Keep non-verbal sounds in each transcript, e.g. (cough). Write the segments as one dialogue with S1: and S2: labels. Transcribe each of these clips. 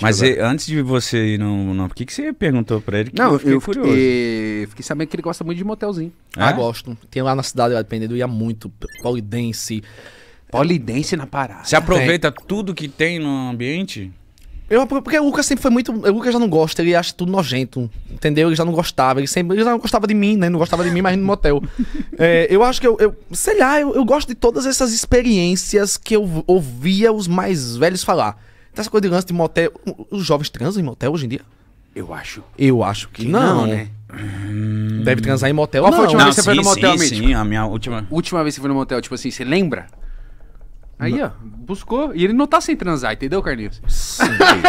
S1: Mas e,
S2: antes de você ir no. no por que, que você perguntou pra ele? não, eu fiquei eu furioso.
S1: Fiquei, fiquei sabendo que ele gosta muito de motelzinho. É? Ah, gosto. Tem lá na cidade, dependendo, eu ia muito. Polidense. Polidense na parada. Você aproveita
S2: tudo que tem no ambiente?
S1: Eu, porque o Lucas sempre foi muito. O Lucas já não gosta, ele acha tudo nojento. Entendeu? Ele já não gostava. Ele sempre. Ele já não gostava de mim, né? Não gostava de mim, mas no motel. (laughs) É, eu acho que eu. eu sei lá, eu, eu, gosto de todas essas experiências que eu ouvia os mais velhos falar. Essa coisa de lance de motel. Os jovens transam em motel hoje em dia? Eu acho. Eu acho que, que não, não, né? né? Hum... Deve transar em motel. Qual foi a última não, vez que você foi no motel, sim,
S2: sim, a minha última. Última vez
S3: que você foi no motel, tipo assim, você lembra? Aí, não. ó, buscou. E ele não tá sem transar, entendeu, Carlinhos? Sim.
S2: (laughs)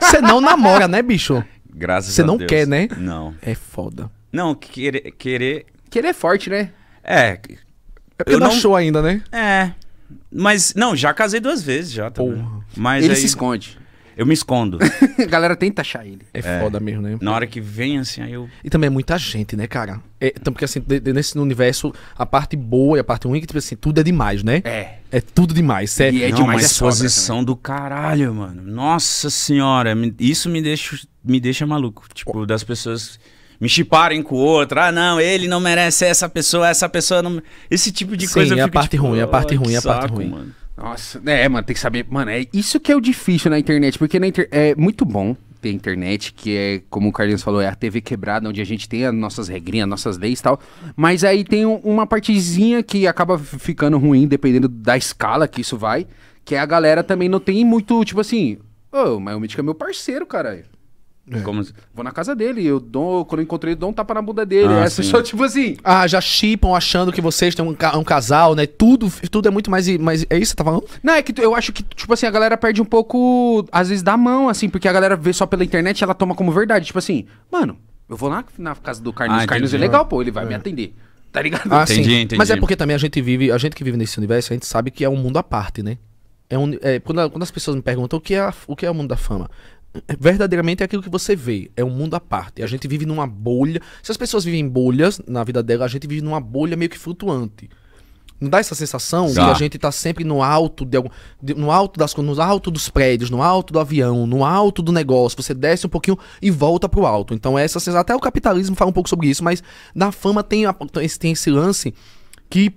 S2: Você não
S1: namora, né, bicho?
S2: Graças Cê a Deus. Você não quer, né? Não. É foda. Não, querer. Querer, querer é forte, né? É. é eu não achou ainda, né? É. Mas, não, já casei duas vezes já também. Porra. Mas ele aí, se esconde. Eu me escondo. (laughs)
S3: a galera tenta achar ele.
S2: É, é, foda mesmo, né? Na hora que vem, assim, aí eu.
S1: E também é muita gente, né, cara? É, então, porque assim, de, de, nesse universo, a parte boa e a parte ruim, é que, tipo assim, tudo é demais, né? É. É tudo demais.
S2: É... E é Não, demais. Uma exposição é do
S1: caralho,
S2: mano. Nossa senhora, isso me deixa, me deixa maluco. Tipo, das pessoas me chiparem com o outro. Ah, não, ele não merece essa pessoa, essa pessoa não. Esse tipo de Sim, coisa. Sim, é, tipo, é a,
S3: parte tipo, ruim, a parte ruim, a parte ruim, mano.
S2: Nossa, né, é, mano, tem que saber. Mano, é isso que é o difícil
S3: na internet, porque na inter... é muito bom ter internet, que é, como o Carlinhos falou, é a TV quebrada, onde a gente tem as nossas regrinhas, nossas leis e tal. Mas aí tem um, uma partezinha que acaba ficando ruim, dependendo da escala que isso vai. Que é a galera também não tem muito, tipo assim, ô, oh, mas o Mítico é meu parceiro, caralho. É. Como, assim? vou na casa dele, eu dou, quando eu encontrei, ele dou um tapa na bunda dele. Ah, Essa é só, (laughs) tipo
S1: assim. Ah, já chipam achando que vocês têm um, um, casal,
S3: né? Tudo, tudo é muito mais. Mas é isso que você tá falando? Não, é que eu acho que, tipo assim, a galera perde um pouco, às vezes, da mão, assim, porque a galera vê só pela internet ela toma como verdade. Tipo assim, mano, eu vou lá na casa do Carlinhos. Ah, Carlinhos é legal, pô, ele vai é. me atender. Tá (laughs) ligado? Ah, entendi, entendi. Mas é porque também a gente
S1: vive, a gente que vive nesse universo, a gente sabe que é um mundo à parte, né? É um, é, quando, quando, as pessoas me perguntam o que é, a, o que é o mundo da fama, verdadeiramente é aquilo que você vê, é um mundo à parte. A gente vive numa bolha. Se as pessoas vivem bolhas na vida dela, a gente vive numa bolha meio que flutuante. Não dá essa sensação Sim. que a gente tá sempre no alto de, de no alto das no alto dos prédios, no alto do avião, no alto do negócio. Você desce um pouquinho e volta pro alto. Então essa até o capitalismo fala um pouco sobre isso, mas na fama tem, tem esse lance que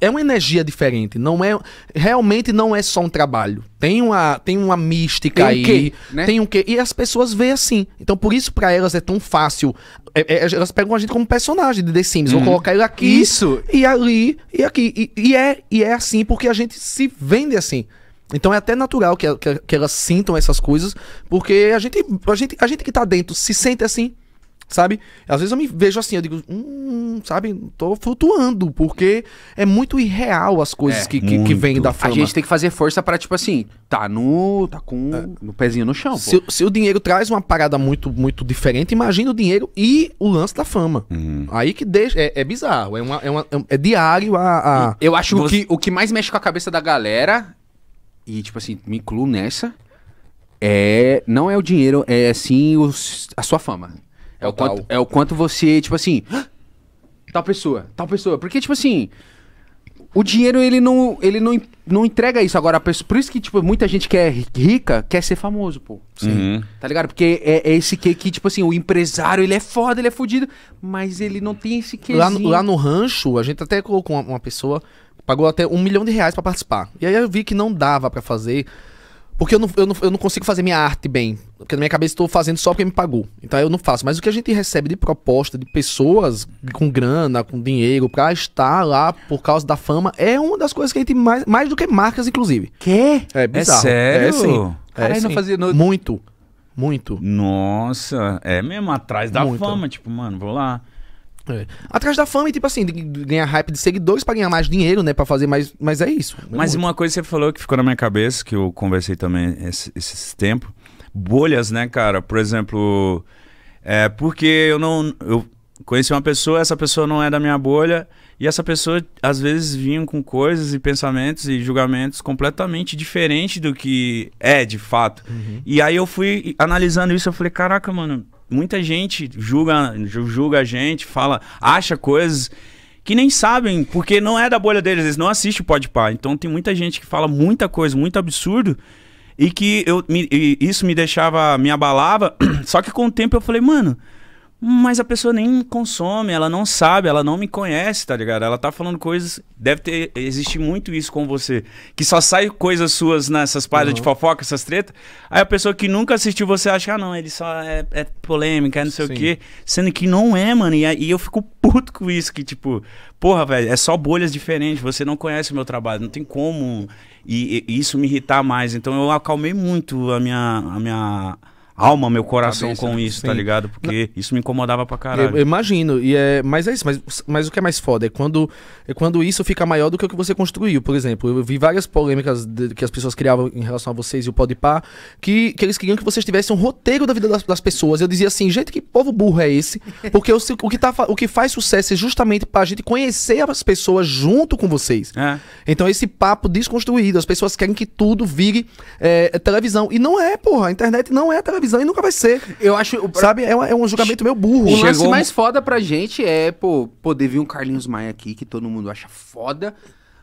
S1: é uma energia diferente, não é realmente não é só um trabalho. Tem uma tem uma mística tem aí, quê, né? tem um quê e as pessoas veem assim. Então por isso para elas é tão fácil. É, é, elas pegam a gente como personagem de The Sims, uhum. vou colocar ele aqui, isso e ali e aqui e, e, é e é assim porque a gente se vende assim. Então é até natural que, que, que elas sintam essas coisas, porque a gente, a gente, a gente que tá dentro se sente assim sabe? Às vezes eu me vejo assim, eu digo, hum, sabe, tô flutuando, porque é muito irreal as coisas é, que, que, que vêm da fama. A gente tem que fazer força para tipo assim, tá no. tá com é. no pezinho no chão. Se, se, o dinheiro traz uma parada muito, muito diferente, imagina o dinheiro e o lance da fama. Uhum.
S3: Aí que deixa. É, é bizarro, é, uma, é, uma, é, é diário a. a... Eu acho Você... que o que mais mexe com a cabeça da galera, e tipo assim, me incluo nessa. É, não é o dinheiro, é sim os, a sua fama. É o, quanto, é o quanto você, tipo assim. Tal pessoa, tal pessoa. Porque, tipo assim. O dinheiro, ele não, ele não, não entrega isso agora. Pessoa, por isso que, tipo, muita gente que é rica quer ser famoso, pô. Uhum. Tá ligado? Porque é, é, esse que, que, tipo assim, o empresário, ele é foda, ele é fodido, mas ele não tem esse que. Lá, lá, no
S1: rancho, a gente até colocou uma, uma pessoa, pagou até um milhão de reais para participar. E aí eu vi que não dava para fazer porque eu não, eu, não, eu não consigo fazer minha arte bem. Porque na minha cabeça estou fazendo só porque me pagou. Então eu não faço. Mas o que a gente recebe de proposta de pessoas com grana, com dinheiro, pra estar lá por causa da fama, é uma das coisas que a gente mais. Mais do que marcas, inclusive. Quê? É, é bizarro. É sério? É sim. é, sim. não fazia. No...
S2: Muito. Muito. Nossa, é mesmo, atrás da fama, tipo, mano, vou lá. É.
S1: Atrás da fama e, tipo assim, de ganhar
S2: hype de seguidores pra ganhar mais dinheiro, né?
S1: Pra fazer mais. Mas é isso. É mas
S2: muito. uma coisa que você falou que ficou na minha cabeça, que eu conversei também esse, esse tempo. Bolhas, né, cara? Por exemplo, é porque eu não. Eu conheci uma pessoa, essa pessoa não é da minha bolha, e essa pessoa às vezes vinha com coisas e pensamentos e julgamentos completamente diferentes do que é de fato. Uhum. E aí eu fui analisando isso, eu falei, caraca, mano muita gente julga, julga a gente, fala, acha coisas que nem sabem, porque não é da bolha deles, eles não assistem o Podpah. Então tem muita gente que fala muita coisa, muito absurdo, e que eu, me, e isso me deixava, me abalava. (clears throat) Só que com o tempo eu falei, mano, mas a pessoa nem consome, ela não sabe, ela não me conhece, tá ligado? Ela tá falando coisas. Deve ter. existido muito isso com você. Que só sai coisas suas nessas páginas uhum. de fofoca, essas tretas. Aí a pessoa que nunca assistiu você acha, ah, não, ele só é, é polêmica, é não sei Sim. o quê. Sendo que não é, mano. E, e eu fico puto com isso, que tipo, porra, velho, é só bolhas diferentes. Você não conhece o meu trabalho, não tem como. E, e isso me irritar mais. Então eu acalmei muito a minha. A minha alma, meu coração cabeça, com isso, tá sim. tá ligado? Porque isso me incomodava pra caralho. Eu
S1: imagino, e é, mas é isso, mas, mas o que é mais foda é quando, é quando isso fica maior do que o que você construiu. Por exemplo, eu vi várias polêmicas de, que as pessoas criavam em relação a vocês e o Podpah, que, que eles queriam que vocês tivessem um roteiro da vida das, das pessoas. Eu dizia assim, gente, que povo burro é esse? (laughs) Porque o, o, que tá, o que faz sucesso é justamente pra gente conhecer as pessoas junto com vocês. É. Então esse papo desconstruído, as pessoas querem que tudo vire é, televisão. E não é, porra, a internet não é televisão e nunca vai ser. Eu acho. O... Sabe? É um, é um julgamento meio burro. O lance mais
S3: foda pra gente é, pô, poder vir um Carlinhos Maia aqui, que todo mundo acha foda,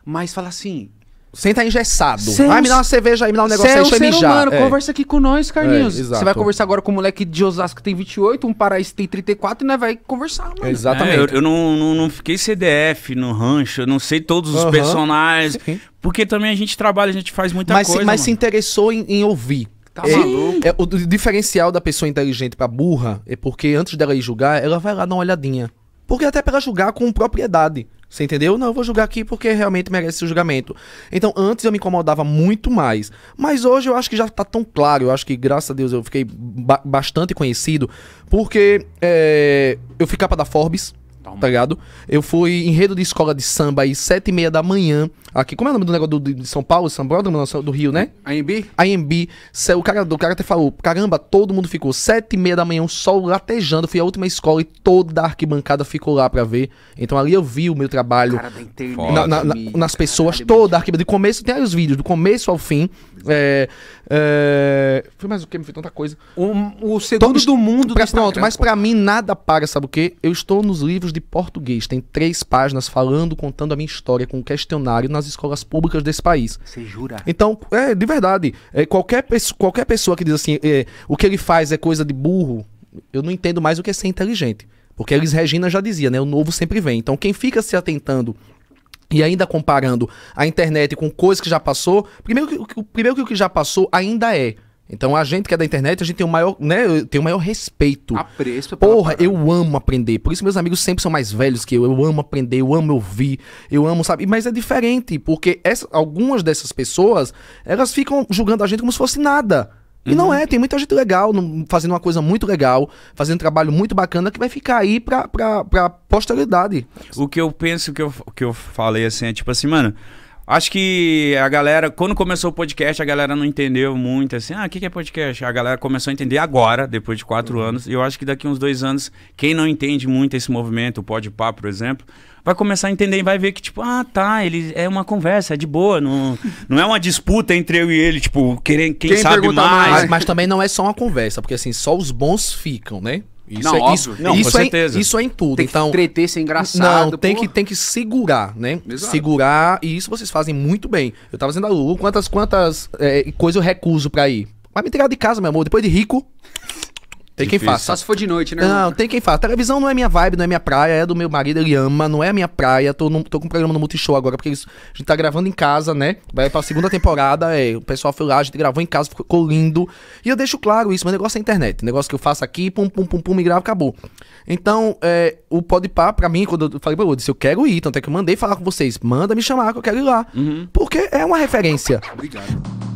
S3: mas falar assim. senta tá engessado. É vai me dar uma cerveja aí, me dá um negócio é aí, deixa eu mijar. é. Conversa aqui com nós, Carlinhos. É, Você vai conversar agora com o moleque de Osasco que tem 28, um paraíso que tem 34 e nós vai conversar, mano.
S2: Exatamente. É, eu, eu não, não, não, fiquei CDF no rancho, eu não sei todos os uhum. personagens. Sim. Porque também a gente trabalha, a gente faz muita mas, coisa. mas mano. se
S1: interessou em, em ouvir. Tá É, o diferencial da pessoa inteligente pra burra é porque antes dela ir julgar, ela vai lá dar uma olhadinha. Porque até pra ela julgar com propriedade. Você entendeu? Não, eu vou julgar aqui porque realmente merece o julgamento. Então, antes eu me incomodava muito mais. Mas hoje eu acho que já tá tão claro. Eu acho que, graças a Deus, eu fiquei ba bastante conhecido. Porque é, eu fui capa da Forbes. Toma. Tá ligado? Eu fui enredo de escola de samba aí, sete e meia da manhã. Aqui, como é o nome do negócio do, de São Paulo? São Paulo, é do, Rio, né? AMB? AMB. O cara, o cara até falou, caramba, todo mundo ficou. Sete e meia da manhã, o sol latejando. Fui à última escola e toda a arquibancada ficou lá pra ver. Então ali eu vi o meu trabalho. Cara da
S3: internet. Na, na, na,
S1: nas pessoas, toda a arquibancada. de começo, tem aí os vídeos, do começo ao fim. É, é, foi mais o que? Me fez tanta coisa. todos o segundo Tô, do mundo pra, do Pronto, mas para mim nada para, sabe o quê? Eu estou nos livros de português. Tem três páginas falando, contando a minha história com um questionário nas escolas públicas desse país. Você jura? Então, é, de verdade. É, qualquer, qualquer pessoa que diz assim, é, o que ele faz é coisa de burro, eu não entendo mais o que é ser inteligente. Porque eles Regina já dizia, né? O novo sempre vem. Então, quem fica se atentando e ainda comparando a internet com coisas que já passou, primeiro que, primeiro que o que já passou ainda é. Então a gente que é da internet, a gente tem o maior, né, tem o maior respeito. Apreço Porra, parada. eu amo aprender. Por isso meus amigos sempre são mais velhos que eu. Eu amo aprender, eu amo ouvir, eu amo, sabe? Mas é diferente, porque essa, algumas dessas pessoas, elas ficam julgando a gente como se fosse nada. E uhum. não é, tem muita gente legal, fazendo uma coisa muito legal, fazendo trabalho muito bacana que vai ficar aí pra, pra, pra posteridade.
S2: O que eu penso, que eu, que eu falei assim, é tipo assim, mano, Acho que a galera, quando começou o podcast, a galera não entendeu muito, assim, ah, o que, que é podcast? A galera começou a entender agora, depois de quatro uhum. anos, e eu acho que daqui uns dois anos, quem não entende muito esse movimento, o podpar, por exemplo, vai começar a entender e vai ver que, tipo, ah, tá, ele é uma conversa, é de boa, não, (laughs) não é uma disputa entre eu e ele, tipo, querer, quem, quem sabe mais. mais. Mas também não é só uma conversa, porque assim, só os bons ficam, né? Isso não, é, Isso, não, isso com é,
S1: certeza. Isso é em tudo. Tem que então, treter, ser engraçado. Não, tem que, tem que segurar, né? Exato. Segurar, e isso vocês fazem muito bem. Eu tava dizendo a Lu, quantas, quantas é, coisas eu recuso pra ir. Vai me tirar de casa, meu amor, depois de rico.
S3: Tem quem faça. Só se for de noite, né? Não,
S1: tem quem faça. Televisão não é minha vibe, não é minha praia, é do meu marido, ele ama, não é minha praia. Tô, no, tô com um programa no Multishow agora, porque eles, a gente tá gravando em casa, né? Vai pra segunda temporada, é, o pessoal foi lá, a gente gravou em casa, ficou lindo. E eu deixo claro isso, meu negócio é internet. negócio que eu faço aqui, pum, pum, pum, pum, me gravo, acabou. Então, é, o Podpah, pra mim, quando eu falei pra Lourdes, eu quero ir, então até que eu mandei falar com vocês, manda me chamar que eu quero ir lá. Uhum. Porque é uma referência. Obrigado.